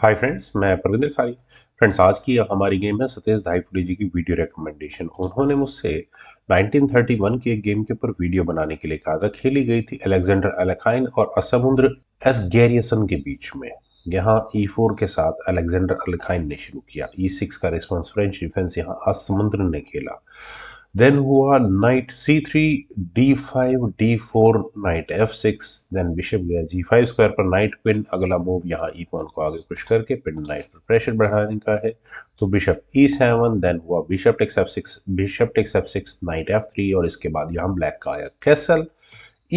hi friends मैं परविंदर खारी friends आज की हमारी गेम है धाई फुले जी की वीडियो रिकमेंडेशन उन्होंने मुझसे 1931 के गेम के ऊपर वीडियो बनाने के लिए कहा था खेली गई थी अलेक्जेंडर अलेखाइन और असमुद्र एस गैरियसन के बीच में यहाँ ई e फोर के साथ अलेक्जेंडर अलेखाइन ने शुरू किया ई e सिक्स का रिस्पॉन्स फ्रेंच डिफेंस यहाँ असमुद्र ने खेला Then हुआ knight c3, d5, d4, knight f6, then bishop गया g5 स्क्वायर पर नाइट पिन अगला मूव यहाँ e1 को आगे पुश करके पिन नाइट पर प्रेशर बढ़ाने का है तो bishop e7, देन हुआ bishop takes F six bishop takes F six knight F three और इसके बाद यहाँ ब्लैक का आया कैसल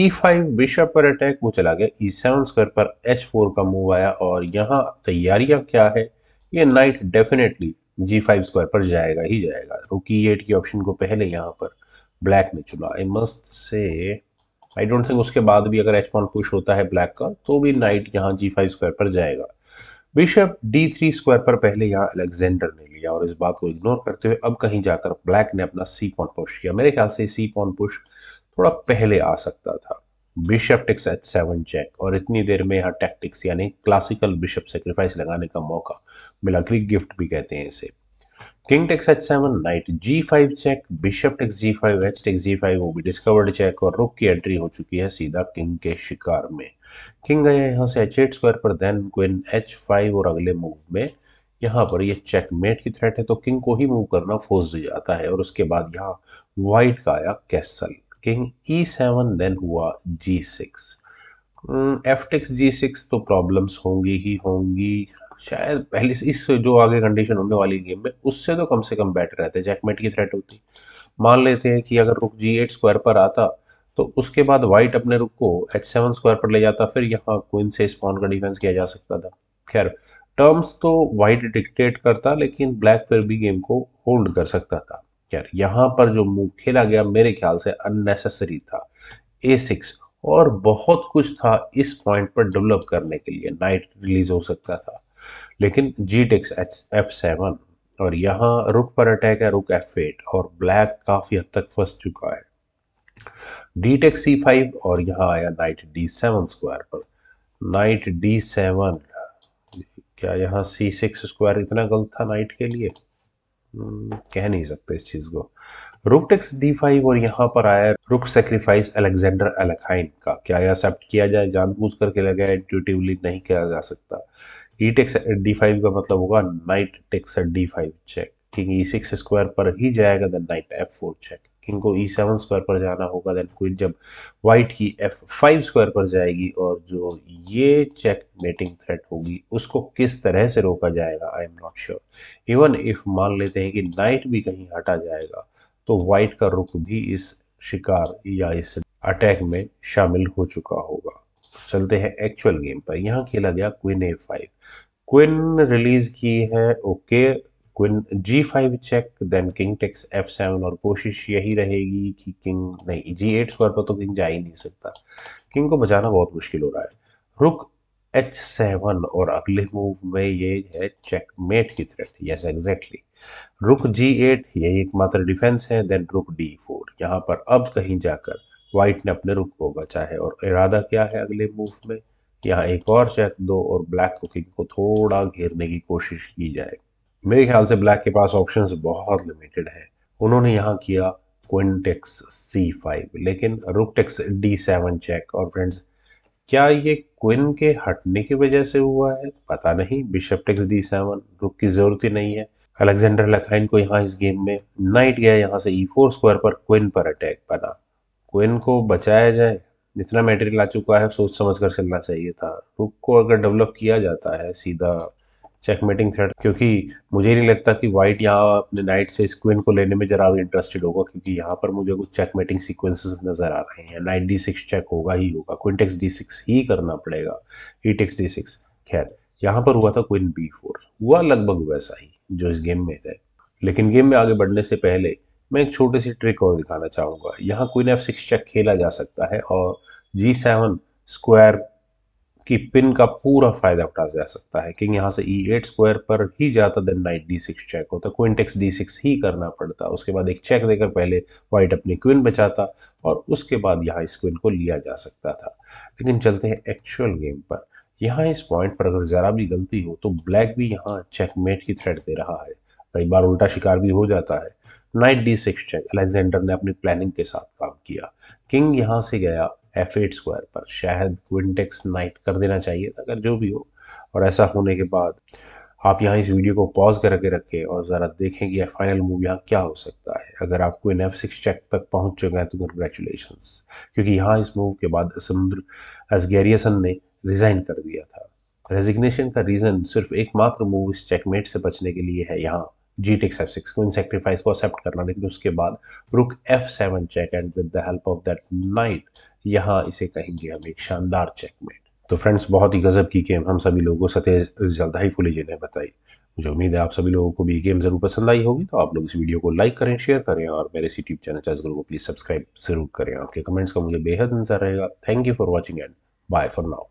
e5 बिशप पर अटैक वो चला गया e7 स्क्वायर पर h4 का मूव आया और यहाँ तैयारियाँ क्या है ये knight definitely G five square पर जाएगा ही जाएगा रुकी एट की ऑप्शन को पहले यहाँ पर ब्लैक ने चुना I must say I don't think उसके बाद भी अगर एच पॉन पुश होता है ब्लैक का तो भी नाइट यहाँ जी फाइव स्क्वायर पर जाएगा बिशप डी थ्री स्क्वायर पर पहले यहाँ अलेक्जेंडर ने लिया और इस बात को इग्नोर करते हुए अब कहीं जाकर ब्लैक ने अपना सी पॉन पुश किया मेरे ख्याल से सी पॉन पुश थोड़ा पहले आ सकता था bishop takes H seven check और इतनी देर में यहाँ टैक्टिक्स यानी क्लासिकल बिशप सेक्रीफाइस लगाने का मौका मिला ग्रीक गिफ्ट भी कहते हैं इसे king takes H seven knight G five check bishop takes G five H takes G five वो भी डिस्कवर्ड चेक और रुक की एंट्री हो चुकी है सीधा किंग के शिकार में किंग गए यहाँ से एच एट स्क्वायर पर देन क्विन एच फाइव और अगले मूव में यहाँ पर ये चेक मेट की थ्रेट है तो किंग को ही मूव करना फोर्स जाता है और उसके बाद यहाँ वाइट का आया castle king E seven then हुआ G six F takes G six तो प्रॉब्लम्स होंगी ही होंगी शायद पहले से इस जो आगे कंडीशन होने वाली गेम में उससे तो कम से कम बेटर रहते जैकमेट की थ्रेट होती मान लेते हैं कि अगर रुक जी एट स्क्वायर पर आता तो उसके बाद वाइट अपने रुक को एच सेवन स्क्वायर पर ले जाता फिर यहाँ क्विन से स्पॉन का डिफेंस किया जा सकता था खैर टर्म्स तो वाइट डिक्टेट करता लेकिन ब्लैक फिर भी गेम को होल्ड कर सकता था खैर यहाँ पर जो मूव खेला गया मेरे ख्याल से अननेसेसरी था ए सिक्स और बहुत कुछ था इस पॉइंट पर डेवलप करने के लिए नाइट रिलीज हो सकता था लेकिन जी टेक्स एफ सेवन और यहाँ रुक पर अटैक है रुक एफ एट और ब्लैक काफ़ी हद तक फंस चुका है डी टेक्स सी फाइव और यहाँ आया नाइट डी सेवन स्क्वायर पर नाइट डी सेवन क्या यहाँ सी सिक्स स्क्वायर इतना गलत था नाइट के लिए हम्म, कह नहीं सकते इस चीज़ को रुक टेक्स डी फाइव और यहाँ पर आया रुक सेक्रीफाइस अलेक्जेंडर अलेखाइन का क्या एक्सेप्ट किया जाए जानबूझ करके लगा इंटिवली नहीं किया जा सकता ई टेक्स डी फाइव का मतलब होगा knight takes D five check king E six square पर ही जाएगा the knight F four check को ई सेवन स्क्वायर पर जाना होगा देन क्वीन जब वाइट की एफ फाइव स्क्वायर पर जाएगी और जो ये चेक मेटिंग थ्रेट होगी उसको किस तरह से रोका जाएगा I am not sure even if मान लेते हैं कि नाइट भी कहीं हटा जाएगा तो वाइट का रुख भी इस शिकार या इस अटैक में शामिल हो चुका होगा चलते हैं एक्चुअल गेम पर यहाँ खेला गया queen A five queen release की है okay queen five check then king takes F seven और कोशिश यही रहेगी कि किंग नहीं जी एट स्क्वायर पर तो किंग जा ही नहीं सकता किंग को बचाना बहुत मुश्किल हो रहा है रुक एच सेवन और अगले मूव में ये है चेक मेट की threat yes exactly rook G eight यही एकमात्र डिफेंस है देन रुक डी फोर यहाँ पर अब कहीं जाकर वाइट ने अपने रुक को बचा है और इरादा क्या है अगले मूव में यहाँ एक और चेक दो और ब्लैक को किंग को थोड़ा घेरने की कोशिश की जाएगी मेरे ख्याल से ब्लैक के पास ऑप्शन बहुत लिमिटेड हैं उन्होंने यहाँ किया क्विंटेक्स सी फाइव लेकिन रुकटेक्स डी सेवन चेक और फ्रेंड्स क्या ये क्विन के हटने की वजह से हुआ है पता नहीं बिशप टेक्स डी सेवन रुक की जरूरत ही नहीं है अलेक्जेंडर लखाइन को यहाँ इस गेम में नाइट गया यहाँ से ई फोर स्क्वायर पर क्विन पर अटैक बना क्विन को बचाया जाए जितना मटेरियल आ चुका है सोच समझ कर चलना चाहिए था रुक को अगर डेवलप किया जाता है सीधा चेकमेटिंग थ्रेड क्योंकि मुझे नहीं लगता कि वाइट यहाँ अपने नाइट से इस को लेने में जरा भी इंटरेस्टेड होगा क्योंकि यहाँ पर मुझे कुछ चेकमेटिंग सीक्वेंसेस नज़र आ रहे हैं नाइट डी सिक्स चेक होगा ही होगा क्विंटेक्स डी सिक्स ही करना पड़ेगा ई टेक्स डी सिक्स खैर यहाँ पर हुआ था क्विन बी फोर हुआ लगभग वैसा ही जो इस गेम में है लेकिन गेम में आगे बढ़ने से पहले मैं एक छोटी सी ट्रिक और दिखाना चाहूँगा यहाँ क्विन एफ सिक्स चेक खेला जा सकता है और जी सेवन स्क्वायर कि पिन का पूरा फायदा उठा जा सकता है किंग यहाँ से ई एट स्क्वायर पर ही जाता then knight D six check होता क्विन टेक्स डी सिक्स ही करना पड़ता उसके बाद एक चेक देकर पहले वाइट अपनी क्विन बचाता और उसके बाद यहाँ इस क्विन को लिया जा सकता था लेकिन चलते हैं एक्चुअल गेम पर यहाँ इस पॉइंट पर अगर ज़रा भी गलती हो तो ब्लैक भी यहाँ चेकमेट की थ्रेड दे रहा है कई बार उल्टा शिकार भी हो जाता है knight D six check Alexander ने अपनी प्लानिंग के साथ काम किया किंग यहाँ से गया एफ एट स्क्वायर पर शायद क्विंटेक्स नाइट कर देना चाहिए था अगर जो भी हो और ऐसा होने के बाद आप यहाँ इस वीडियो को पॉज करके रखें और ज़रा देखें कि यह फाइनल मूव यहाँ क्या हो सकता है अगर आप कोई एफ सिक्स चेक तक पहुँच चुके हैं तो कंग्रेचुलेशन क्योंकि यहाँ इस मूव के बाद समुद्र असगेरियसन ने रिज़ाइन कर दिया था रेजिग्नेशन का रीज़न सिर्फ एकमात्र मूव इस चेकमेट से बचने के लिए है यहाँ जी टिक्स एफ सिक्स इन सेक्रीफाइस को एक्सेप्ट करना लेकिन उसके बाद rook F seven check and with the help of that knight यहाँ इसे कहेंगे हम एक शानदार चेकमेट तो फ्रेंड्स बहुत ही गजब की गेम हम सभी लोगों को सतेज जल्दाई फुले जी ने बताई मुझे उम्मीद है आप सभी लोगों को भी गेम ज़रूर पसंद आई होगी तो आप लोग इस वीडियो को लाइक करें शेयर करें और मेरे यूट्यूब चैनल चैसगल को प्लीज़ सब्सक्राइब जरूर करें आपके कमेंट्स का मुझे बेहद इंतजार रहेगा thank you for watching and bye for now